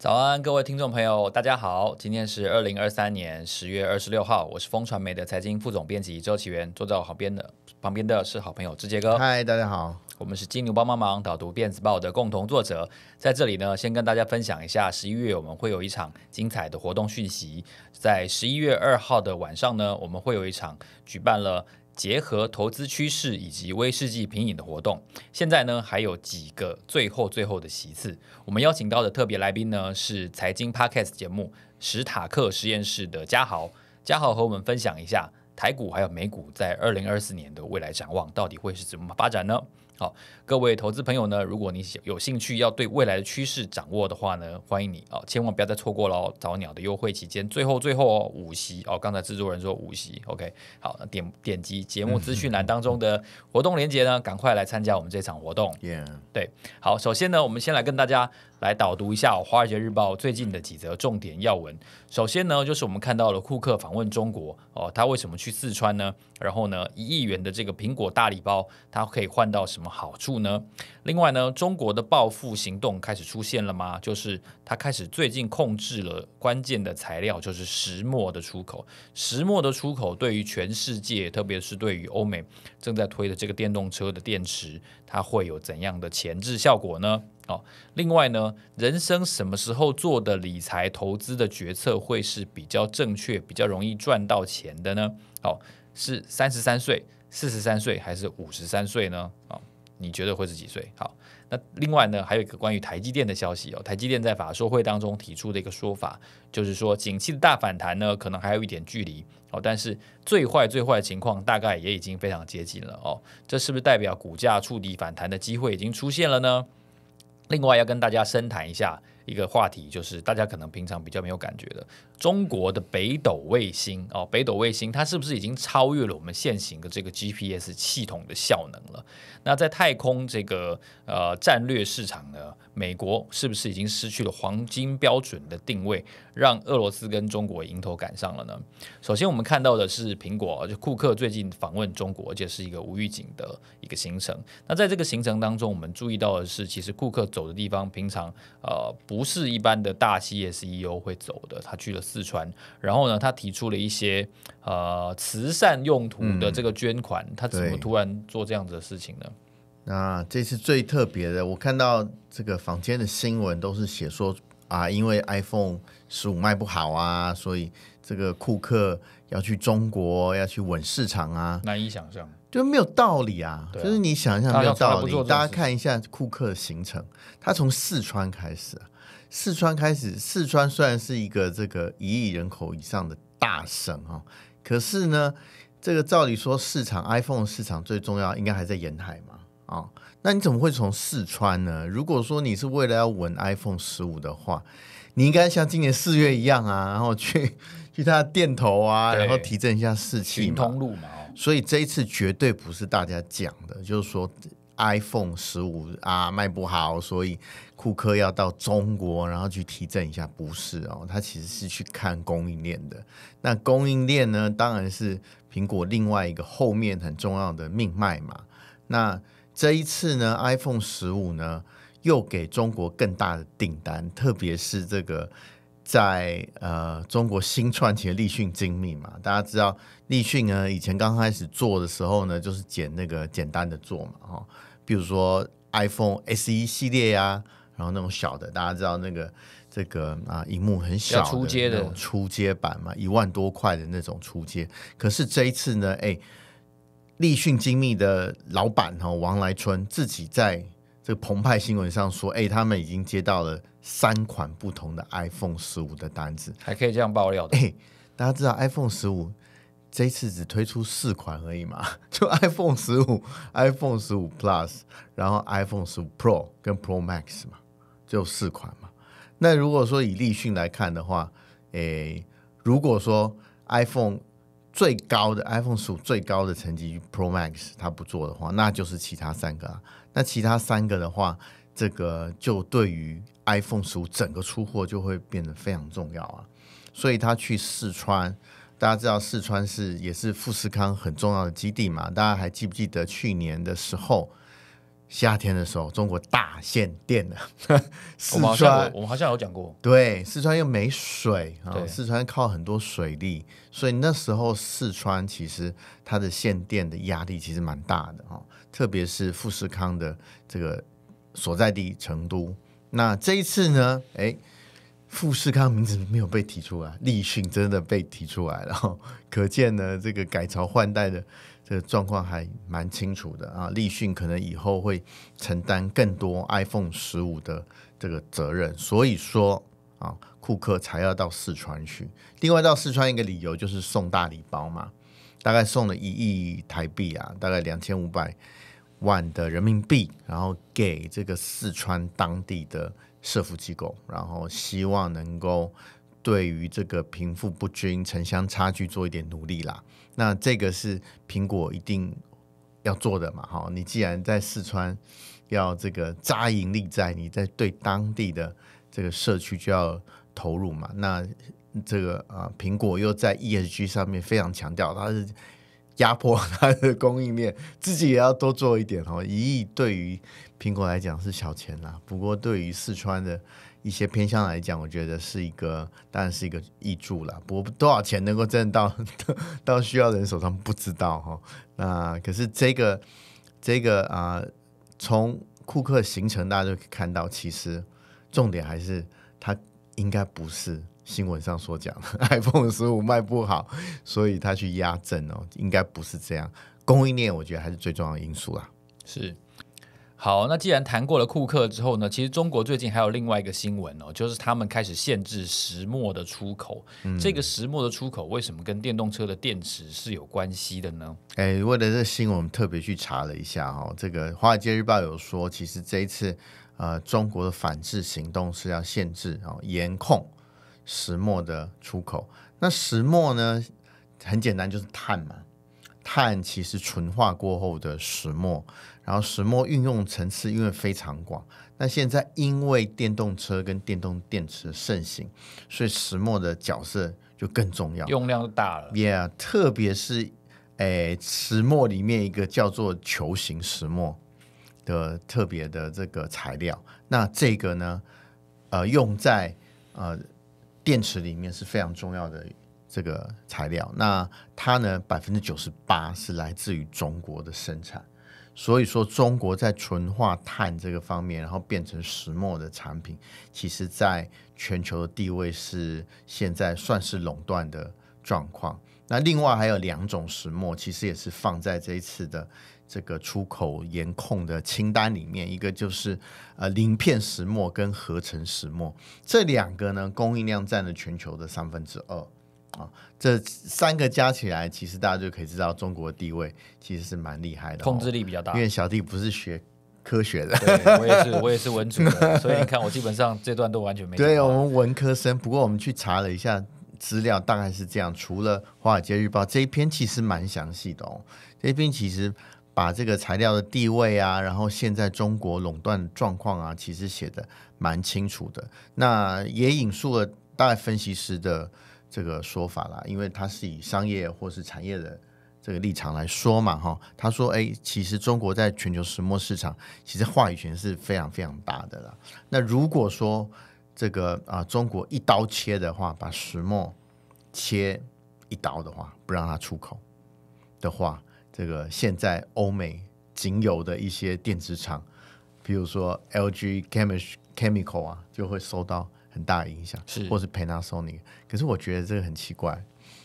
早安，各位听众朋友，大家好！今天是二零二三年十月二十六号，我是风传媒的财经副总编辑周启源。坐在我旁边的，旁边的是好朋友志杰哥。嗨，大家好，我们是金牛帮帮忙导读电子报的共同作者，在这里呢，先跟大家分享一下，十一月我们会有一场精彩的活动讯息，在十一月二号的晚上呢，我们会有一场举办了。结合投资趋势以及威士忌品饮的活动，现在呢还有几个最后最后的席次。我们邀请到的特别来宾呢是财经 podcast 节目史塔克实验室的嘉豪。嘉豪和我们分享一下台股还有美股在二零二四年的未来展望，到底会是怎么发展呢？好，各位投资朋友呢，如果你有兴趣要对未来的趋势掌握的话呢，欢迎你哦，千万不要再错过了哦。早鸟的优惠期间，最后最后五席哦，刚才制作人说五席，OK。好，点点击节目资讯栏当中的活动链接呢，赶快来参加我们这场活动。对，好，首先呢，我们先来跟大家。来导读一下《华尔街日报》最近的几则重点要闻。首先呢，就是我们看到了库克访问中国，哦，他为什么去四川呢？然后呢，一亿元的这个苹果大礼包，它可以换到什么好处呢？另外呢，中国的报复行动开始出现了吗？就是他开始最近控制了关键的材料，就是石墨的出口。石墨的出口对于全世界，特别是对于欧美正在推的这个电动车的电池，它会有怎样的前置效果呢？哦，另外呢，人生什么时候做的理财投资的决策会是比较正确、比较容易赚到钱的呢？哦，是三十三岁、四十三岁还是五十三岁呢？哦，你觉得会是几岁？好，那另外呢，还有一个关于台积电的消息哦，台积电在法说会当中提出的一个说法，就是说景气的大反弹呢，可能还有一点距离哦，但是最坏最坏的情况大概也已经非常接近了哦，这是不是代表股价触底反弹的机会已经出现了呢？另外要跟大家深谈一下一个话题，就是大家可能平常比较没有感觉的中国的北斗卫星哦，北斗卫星它是不是已经超越了我们现行的这个 GPS 系统的效能了？那在太空这个呃战略市场呢？美国是不是已经失去了黄金标准的定位，让俄罗斯跟中国迎头赶上了呢？首先，我们看到的是苹果就库克最近访问中国，而且是一个无预警的一个行程。那在这个行程当中，我们注意到的是，其实库克走的地方平常呃不是一般的大企业 CEO 会走的，他去了四川。然后呢，他提出了一些呃慈善用途的这个捐款，他怎么突然做这样子的事情呢？那这次最特别的，我看到这个坊间的新闻都是写说啊，因为 iPhone 十五卖不好啊，所以这个库克要去中国要去稳市场啊，难以想象，就没有道理啊，就是你想象道理。大家看一下库克的行程，他从四川开始，四川开始，四川虽然是一个这个一亿人口以上的大省啊，可是呢，这个照理说市场 iPhone 市场最重要应该还在沿海嘛。啊，那你怎么会从四川呢？如果说你是为了要稳 iPhone 十五的话，你应该像今年四月一样啊，然后去去他的店头啊，然后提振一下士气嘛。通路嘛，所以这一次绝对不是大家讲的，就是说 iPhone 十五啊卖不好，所以库克要到中国然后去提振一下，不是哦，他其实是去看供应链的。那供应链呢，当然是苹果另外一个后面很重要的命脉嘛。那这一次呢，iPhone 十五呢又给中国更大的订单，特别是这个在呃中国新串起立讯精密嘛。大家知道立讯呢，以前刚开始做的时候呢，就是简那个简单的做嘛，哈，比如说 iPhone SE 系列呀，然后那种小的，大家知道那个这个啊，荧幕很小的出街的出街版嘛，一万多块的那种出街。可是这一次呢，哎。立讯精密的老板哦，王来春自己在这个澎湃新闻上说：“哎，他们已经接到了三款不同的 iPhone 十五的单子，还可以这样爆料。”哎，大家知道 iPhone 十五这次只推出四款而已嘛？就 iPhone 十五、iPhone 十五 Plus，然后 iPhone 十五 Pro 跟 Pro Max 嘛，就四款嘛。那如果说以立讯来看的话，哎，如果说 iPhone 最高的 iPhone 十五最高的成绩 Pro Max，他不做的话，那就是其他三个啊。那其他三个的话，这个就对于 iPhone 十五整个出货就会变得非常重要啊。所以他去四川，大家知道四川是也是富士康很重要的基地嘛。大家还记不记得去年的时候？夏天的时候，中国大限电的。四川，我们好像有讲过。对，四川又没水啊，四川靠很多水利，所以那时候四川其实它的限电的压力其实蛮大的啊。特别是富士康的这个所在地成都，那这一次呢，哎，富士康名字没有被提出来，立讯真的被提出来了，可见呢，这个改朝换代的。这个状况还蛮清楚的啊，立讯可能以后会承担更多 iPhone 十五的这个责任，所以说啊，库克才要到四川去。另外到四川一个理由就是送大礼包嘛，大概送了一亿台币啊，大概两千五百万的人民币，然后给这个四川当地的社福机构，然后希望能够。对于这个贫富不均、城乡差距做一点努力啦，那这个是苹果一定要做的嘛？哈，你既然在四川要这个扎营立在，你在对当地的这个社区就要投入嘛。那这个啊，苹果又在 ESG 上面非常强调，它是压迫它的供应链，自己也要多做一点哦。一亿对于苹果来讲是小钱啦，不过对于四川的。一些偏向来讲，我觉得是一个，当然是一个益助了。不过多少钱能够挣到 到需要人手上，不知道哈。那可是这个这个啊，从库克行程大家就可以看到，其实重点还是他应该不是新闻上所讲，iPhone 十五卖不好，所以他去压阵哦，应该不是这样。供应链我觉得还是最重要的因素啦。是。好，那既然谈过了库克之后呢，其实中国最近还有另外一个新闻哦，就是他们开始限制石墨的出口。这个石墨的出口为什么跟电动车的电池是有关系的呢？哎，为了这新闻，我们特别去查了一下哈，这个华尔街日报有说，其实这一次呃中国的反制行动是要限制哦严控石墨的出口。那石墨呢，很简单，就是碳嘛。碳其实纯化过后的石墨，然后石墨运用层次因为非常广。那现在因为电动车跟电动电池盛行，所以石墨的角色就更重要，用量大了。Yeah，特别是诶石墨里面一个叫做球形石墨的特别的这个材料，那这个呢，呃，用在呃电池里面是非常重要的。这个材料，那它呢百分之九十八是来自于中国的生产，所以说中国在纯化碳这个方面，然后变成石墨的产品，其实在全球的地位是现在算是垄断的状况。那另外还有两种石墨，其实也是放在这一次的这个出口严控的清单里面，一个就是呃鳞片石墨跟合成石墨，这两个呢供应量占了全球的三分之二。啊，这三个加起来，其实大家就可以知道中国地位其实是蛮厉害的，控制力比较大。因为小弟不是学科学的，我也是我也是文主，所以你看我基本上这段都完全没。对我们文科生，不过我们去查了一下资料，大概是这样。除了《华尔街日报》这一篇，其实蛮详细的哦。这一篇其实把这个材料的地位啊，然后现在中国垄断状况啊，其实写的蛮清楚的。那也引述了大概分析师的。这个说法啦，因为他是以商业或是产业的这个立场来说嘛，哈，他说，哎，其实中国在全球石墨市场，其实话语权是非常非常大的啦。那如果说这个啊，中国一刀切的话，把石墨切一刀的话，不让它出口的话，这个现在欧美仅有的一些电子厂，比如说 LG Chemical 啊，就会受到。很大影响，是，或是 Panasonic，可是我觉得这个很奇怪，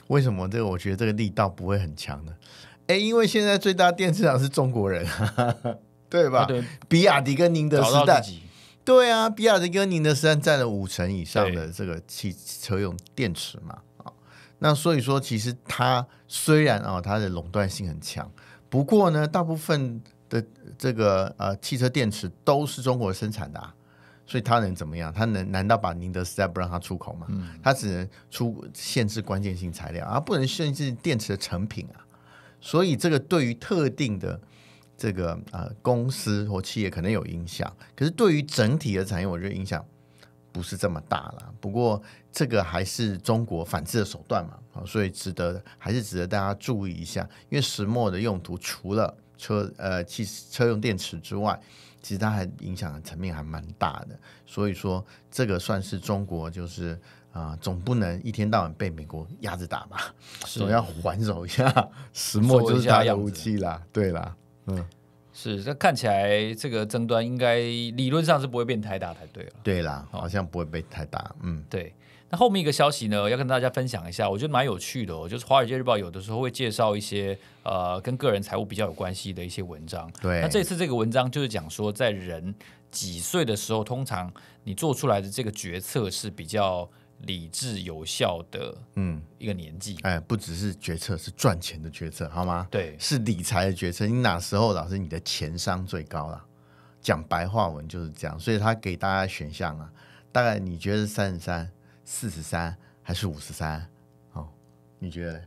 为什么这个我觉得这个力道不会很强呢？哎，因为现在最大电池厂是中国人，对吧？比亚迪跟宁德时代，对啊，比亚迪跟宁德时代占了五成以上的这个汽车用电池嘛啊，那所以说其实它虽然啊它的垄断性很强，不过呢大部分的这个呃汽车电池都是中国生产的啊。所以他能怎么样？他能难道把宁德时代不让他出口吗？他只能出限制关键性材料而不能限制电池的成品啊。所以这个对于特定的这个呃公司或企业可能有影响，可是对于整体的产业，我觉得影响不是这么大了。不过这个还是中国反制的手段嘛，啊，所以值得还是值得大家注意一下。因为石墨的用途除了车呃汽车用电池之外。其实它还影响的层面还蛮大的，所以说这个算是中国，就是啊，总不能一天到晚被美国压着打吧，总要还手一下。石墨就是它的武器啦，对啦，嗯，是，这看起来这个争端应该理论上是不会变太大才对了，对啦，好像不会变太大，嗯，对。那后面一个消息呢，要跟大家分享一下，我觉得蛮有趣的哦。就是《华尔街日报》有的时候会介绍一些呃，跟个人财务比较有关系的一些文章。对，那这次这个文章就是讲说，在人几岁的时候，通常你做出来的这个决策是比较理智有效的，嗯，一个年纪。哎，不只是决策，是赚钱的决策，好吗？对，是理财的决策。你哪时候，老师，你的钱商最高了？讲白话文就是这样，所以他给大家选项啊，大概你觉得三十三？四十三还是五十三？哦，你觉得？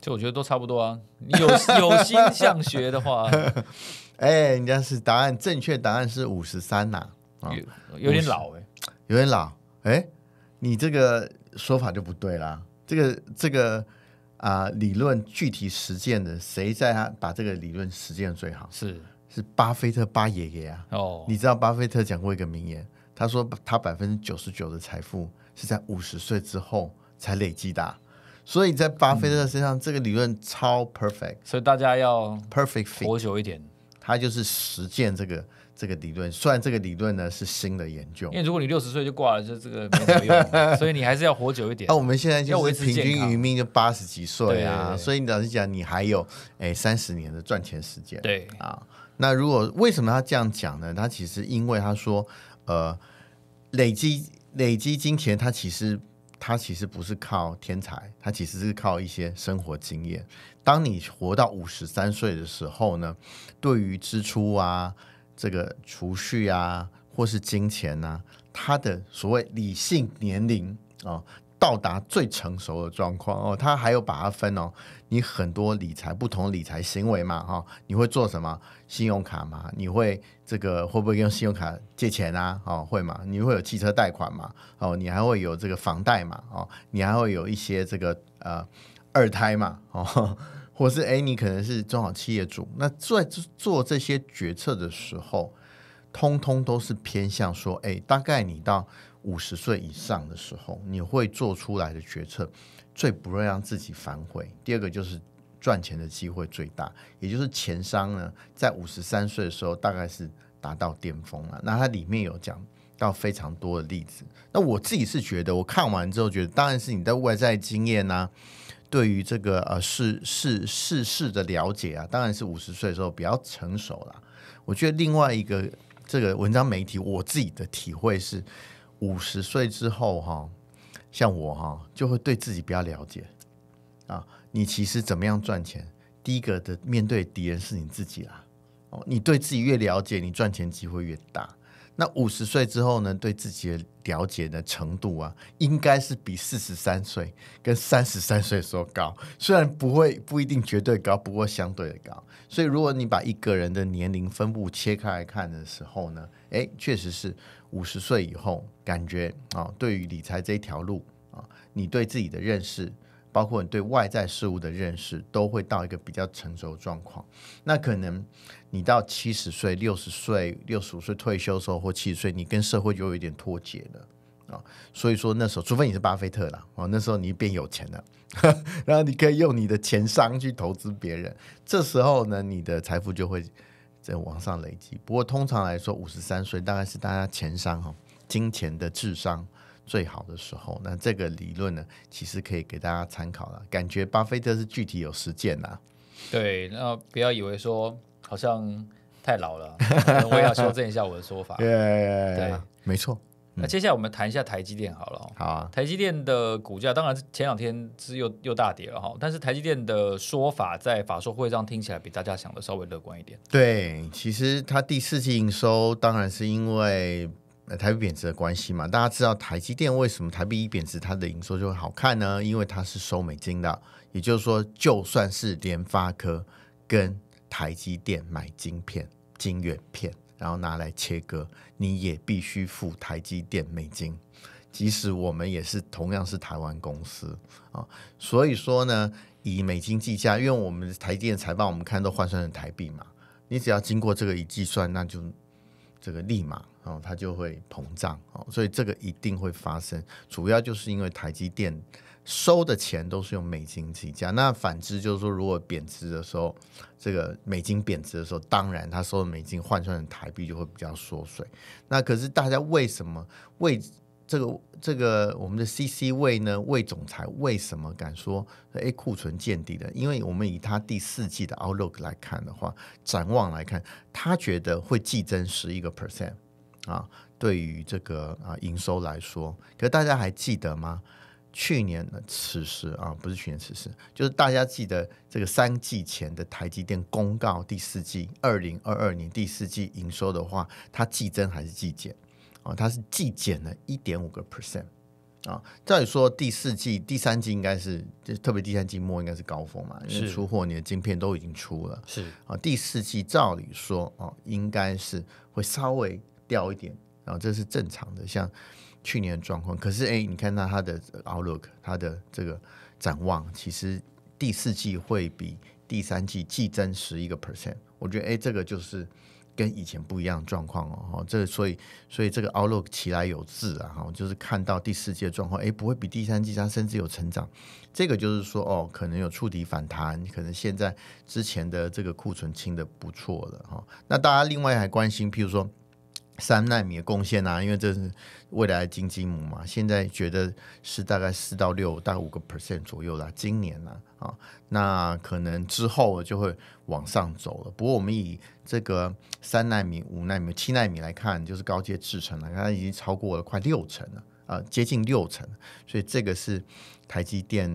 就我觉得都差不多啊。有 有心向学的话，哎，人家是答案，正确答案是五十三呐。啊，有点老哎，有点老哎。你这个说法就不对啦。这个这个啊，理论具体实践的，谁在他把这个理论实践最好？是是巴菲特巴爷爷啊。哦，你知道巴菲特讲过一个名言。他说他百分之九十九的财富是在五十岁之后才累积的，所以在巴菲特身上这个理论超 perfect，所以大家要 perfect 活久一点。他就是实践这个这个理论，虽然这个理论呢是新的研究，因为如果你六十岁就挂了，就这个没用，所以你还是要活久一点。那我们现在就为平均余命就八十几岁啊，所以你老实讲，你还有哎三十年的赚钱时间。对啊，那如果为什么他这样讲呢？他其实因为他说。呃，累积累积金钱，它其实它其实不是靠天才，它其实是靠一些生活经验。当你活到五十三岁的时候呢，对于支出啊、这个储蓄啊，或是金钱啊，它的所谓理性年龄啊。到达最成熟的状况哦，他还有把它分哦。你很多理财不同理财行为嘛哈，你会做什么？信用卡嘛，你会这个会不会用信用卡借钱啊？哦，会嘛？你会有汽车贷款嘛？哦，你还会有这个房贷嘛？哦，你还会有一些这个呃二胎嘛？哦，或是哎，你可能是中小企业主，那在做这些决策的时候，通通都是偏向说哎，大概你到。五十岁以上的时候，你会做出来的决策最不会让自己反悔。第二个就是赚钱的机会最大，也就是钱商呢，在五十三岁的时候大概是达到巅峰了。那它里面有讲到非常多的例子。那我自己是觉得，我看完之后觉得，当然是你的外在经验啊，对于这个呃世世世事的了解啊，当然是五十岁的时候比较成熟了。我觉得另外一个这个文章媒体，我自己的体会是。五十岁之后，哈，像我哈，就会对自己比较了解啊。你其实怎么样赚钱？第一个的面对敌人是你自己啦。哦，你对自己越了解，你赚钱机会越大。那五十岁之后呢，对自己的了解的程度啊，应该是比四十三岁跟三十三岁时候高。虽然不会不一定绝对高，不过相对的高。所以，如果你把一个人的年龄分布切开来看的时候呢，哎，确实是五十岁以后，感觉啊，对于理财这条路啊，你对自己的认识，包括你对外在事物的认识，都会到一个比较成熟的状况。那可能你到七十岁、六十岁、六十五岁退休的时候，或七十岁，你跟社会就有一点脱节了。啊，所以说那时候，除非你是巴菲特了，哦，那时候你变有钱了，然后你可以用你的钱商去投资别人，这时候呢，你的财富就会在往上累积。不过通常来说，五十三岁大概是大家钱商哈金钱的智商最好的时候。那这个理论呢，其实可以给大家参考了。感觉巴菲特是具体有实践啦。对，那不要以为说好像太老了，我也要修正一下我的说法。对，没错。那接下来我们谈一下台积电好了。好，台积电的股价当然是前两天是又又大跌了哈，但是台积电的说法在法说会上听起来比大家想的稍微乐观一点。对，其实它第四季营收当然是因为台币贬值的关系嘛。大家知道台积电为什么台币一贬值它的营收就会好看呢？因为它是收美金的，也就是说就算是联发科跟台积电买晶片、晶圆片。然后拿来切割，你也必须付台积电美金，即使我们也是同样是台湾公司啊，所以说呢，以美金计价，因为我们台积电财报我们看都换算成台币嘛，你只要经过这个一计算，那就。这个立马哦，它就会膨胀哦，所以这个一定会发生。主要就是因为台积电收的钱都是用美金计价，那反之就是说，如果贬值的时候，这个美金贬值的时候，当然它收的美金换算成台币就会比较缩水。那可是大家为什么为？这个这个我们的 C C 位呢魏总裁为什么敢说哎库存见底了？因为我们以他第四季的 outlook 来看的话，展望来看，他觉得会季增十一个 percent 啊，对于这个啊营收来说，可大家还记得吗？去年的此时啊不是去年此时，就是大家记得这个三季前的台积电公告第四季二零二二年第四季营收的话，它季增还是季减？啊，它是季减了一点五个 percent，啊，照理说第四季、第三季应该是，就特别第三季末应该是高峰嘛，因为出货你的晶片都已经出了，是啊，第四季照理说啊，应该是会稍微掉一点，然后这是正常的，像去年的状况。可是哎，你看到它的 outlook，它的这个展望，其实第四季会比第三季季增十一个 percent，我觉得哎，这个就是。跟以前不一样的状况哦，这所以所以这个 Outlook 起来有字啊，哈，就是看到第四季的状况，哎，不会比第三季它甚至有成长，这个就是说哦，可能有触底反弹，可能现在之前的这个库存清的不错了，哈，那大家另外还关心，譬如说。三纳米的贡献啊，因为这是未来的经济母嘛，现在觉得是大概四到六，大概五个 percent 左右啦。今年呢，啊，那可能之后就会往上走了。不过我们以这个三纳米、五纳米、七纳米来看，就是高阶制程了，它已经超过了快六成了，啊，接近六成，所以这个是台积电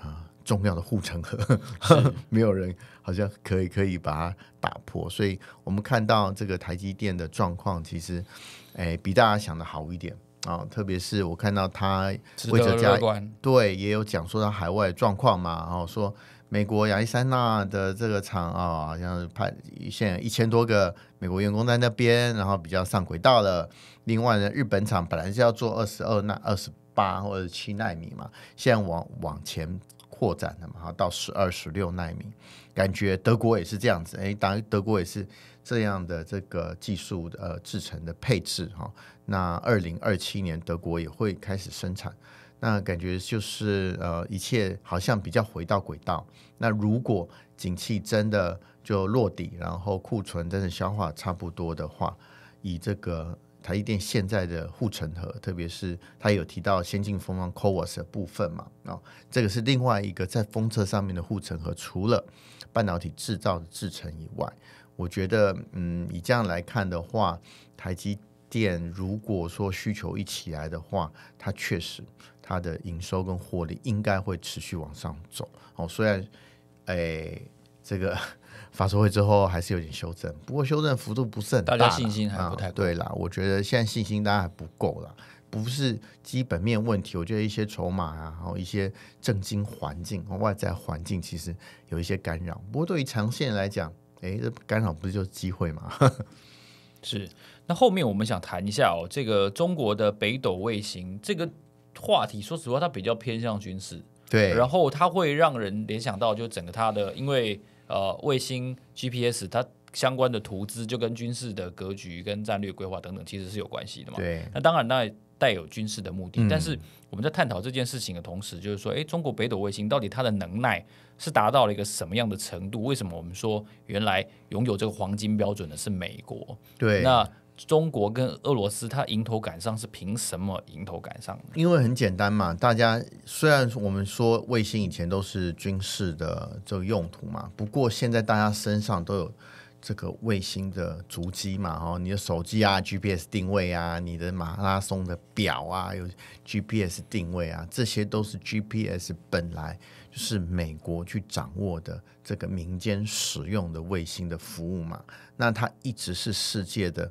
啊。重要的护城河，没有人好像可以可以把它打破，所以我们看到这个台积电的状况，其实，哎，比大家想的好一点啊。特别是我看到他，值得乐观。对，也有讲说他海外状况嘛，然后说美国亚利山那的这个厂啊，好像派现一千多个美国员工在那边，然后比较上轨道了。另外呢，日本厂本来是要做二十二纳、二十八或者七纳米嘛，现在往往前。扩展的嘛哈，到十二十六纳米，感觉德国也是这样子，哎，当然德国也是这样的这个技术呃制成的配置哈。那二零二七年德国也会开始生产，那感觉就是呃一切好像比较回到轨道。那如果景气真的就落底，然后库存真的消化差不多的话，以这个。台积电现在的护城河，特别是它有提到先进封装 CoWAS 的部分嘛，哦，这个是另外一个在封测上面的护城河。除了半导体制造的制程以外，我觉得，嗯，以这样来看的话，台积电如果说需求一起来的话，它确实它的营收跟获利应该会持续往上走。哦，虽然，诶。这个发 布会之后还是有点修正，不过修正幅度不甚大，大家信心还不太对啦。我觉得现在信心当然不够啦，不是基本面问题，我觉得一些筹码啊，然后一些政经环境外在环境其实有一些干扰。不过对于长线来讲，哎，这干扰不是就是机会吗？是。那后面我们想谈一下哦，这个中国的北斗卫星这个话题，说实话它比较偏向军事。对，然后它会让人联想到，就整个它的，因为呃，卫星 GPS 它相关的投资就跟军事的格局跟战略规划等等，其实是有关系的嘛。对，那当然，那带有军事的目的。但是我们在探讨这件事情的同时，就是说，诶，中国北斗卫星到底它的能耐是达到了一个什么样的程度？为什么我们说原来拥有这个黄金标准的是美国？对，那。中国跟俄罗斯，它迎头赶上是凭什么迎头赶上因为很简单嘛，大家虽然我们说卫星以前都是军事的这个用途嘛，不过现在大家身上都有这个卫星的足迹嘛，哦，你的手机啊，GPS 定位啊，你的马拉松的表啊，有 GPS 定位啊，这些都是 GPS 本来就是美国去掌握的这个民间使用的卫星的服务嘛，那它一直是世界的。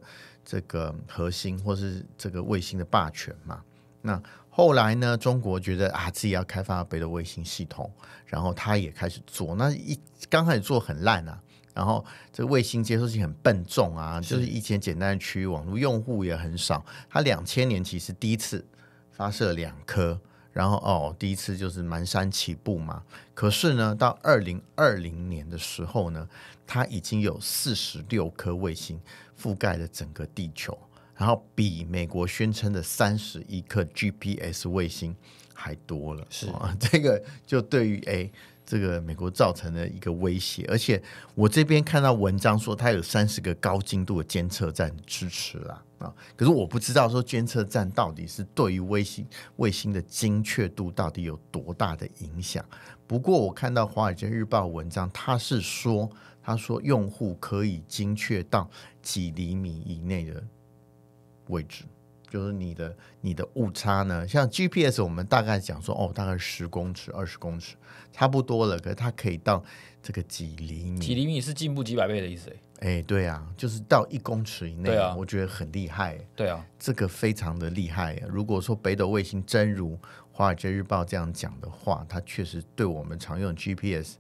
这个核心或是这个卫星的霸权嘛？那后来呢？中国觉得啊，自己要开发别的卫星系统，然后他也开始做。那一刚开始做很烂啊，然后这卫星接收器很笨重啊，就是以前简单的区域网络用户也很少。他两千年其实第一次发射两颗，然后哦，第一次就是蹒跚起步嘛。可是呢，到二零二零年的时候呢，它已经有四十六颗卫星。覆盖了整个地球，然后比美国宣称的三十一颗 GPS 卫星还多了，是啊，这个就对于哎这个美国造成了一个威胁。而且我这边看到文章说它有三十个高精度的监测站支持啦啊，可是我不知道说监测站到底是对于卫星卫星的精确度到底有多大的影响。不过我看到华尔街日报文章，它是说。他说，用户可以精确到几厘米以内的位置，就是你的你的误差呢？像 GPS，我们大概讲说，哦，大概十公尺、二十公尺，差不多了。可是它可以到这个几厘米？几厘米是进步几百倍的意思？哎，对啊，就是到一公尺以内。啊，我觉得很厉害。对啊，这个非常的厉害。如果说北斗卫星真如华尔街日报这样讲的话，它确实对我们常用 GPS。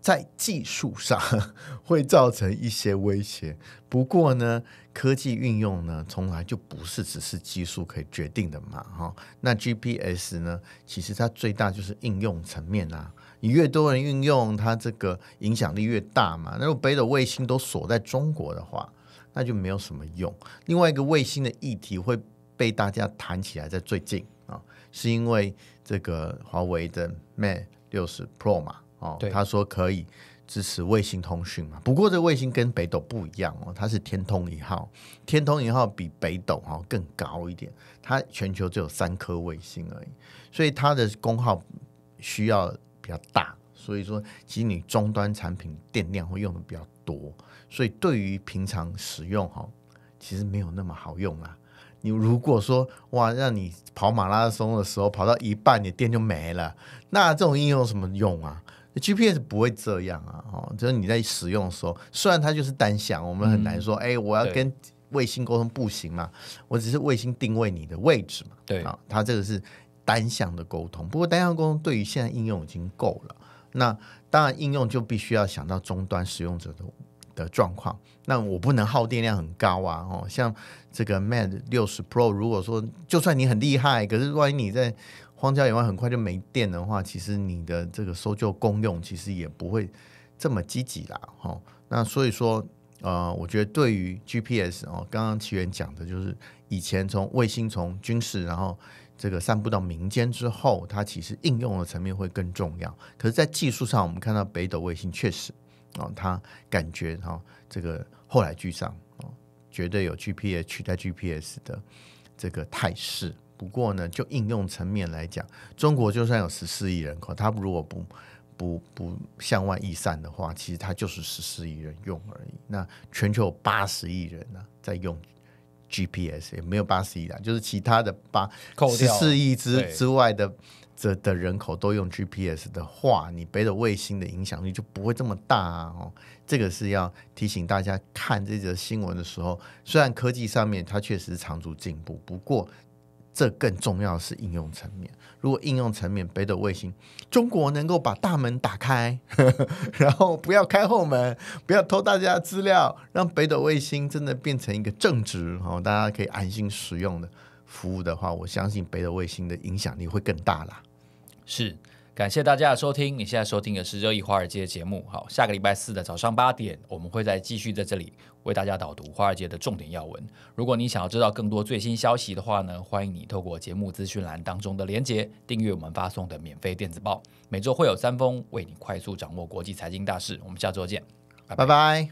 在技术上 会造成一些威胁，不过呢，科技运用呢，从来就不是只是技术可以决定的嘛，哈。那 GPS 呢，其实它最大就是应用层面啊，你越多人运用，它这个影响力越大嘛。那如果北斗卫星都锁在中国的话，那就没有什么用。另外一个卫星的议题会被大家谈起来，在最近啊，是因为这个华为的 Mate 六十 Pro 嘛。哦，他说可以支持卫星通讯嘛？不过这卫星跟北斗不一样哦，它是天通一号，天通一号比北斗哈更高一点，它全球只有三颗卫星而已，所以它的功耗需要比较大，所以说其实你终端产品电量会用的比较多，所以对于平常使用哈，其实没有那么好用啊。你如果说哇，让你跑马拉松的时候跑到一半，你电就没了，那这种应用有什么用啊？GPS 不会这样啊，哦，就是你在使用的时候，虽然它就是单向，我们很难说，哎，我要跟卫星沟通不行嘛？我只是卫星定位你的位置嘛，对啊，它这个是单向的沟通。不过单向沟通对于现在应用已经够了。那当然应用就必须要想到终端使用者的的状况。那我不能耗电量很高啊，哦，像这个 Mate 六十 Pro，如果说就算你很厉害，可是万一你在荒郊野外很快就没电的话，其实你的这个搜救功用其实也不会这么积极啦，哦，那所以说，呃，我觉得对于 GPS 哦，刚刚奇源讲的就是以前从卫星从军事，然后这个散布到民间之后，它其实应用的层面会更重要。可是，在技术上，我们看到北斗卫星确实，哦，它感觉哈这个后来居上，哦，绝对有 GPS 取代 GPS 的这个态势。不过呢，就应用层面来讲，中国就算有十四亿人口，它如果不不不向外溢散的话，其实它就是十四亿人用而已。那全球八十亿人呢，在用 GPS 也没有八十亿人，就是其他的八十四亿之之外的这的人口都用 GPS 的话，你北的卫星的影响力就不会这么大哦。这个是要提醒大家看这则新闻的时候，虽然科技上面它确实是长足进步，不过。这更重要是应用层面。如果应用层面北斗卫星，中国能够把大门打开，然后不要开后门，不要偷大家的资料，让北斗卫星真的变成一个正直哦，大家可以安心使用的服务的话，我相信北斗卫星的影响力会更大啦。是。感谢大家的收听，你现在收听的是《热议华尔街》节目。好，下个礼拜四的早上八点，我们会再继续在这里为大家导读华尔街的重点要闻。如果你想要知道更多最新消息的话呢，欢迎你透过节目资讯栏当中的连结订阅我们发送的免费电子报，每周会有三封为你快速掌握国际财经大事。我们下周见，拜拜。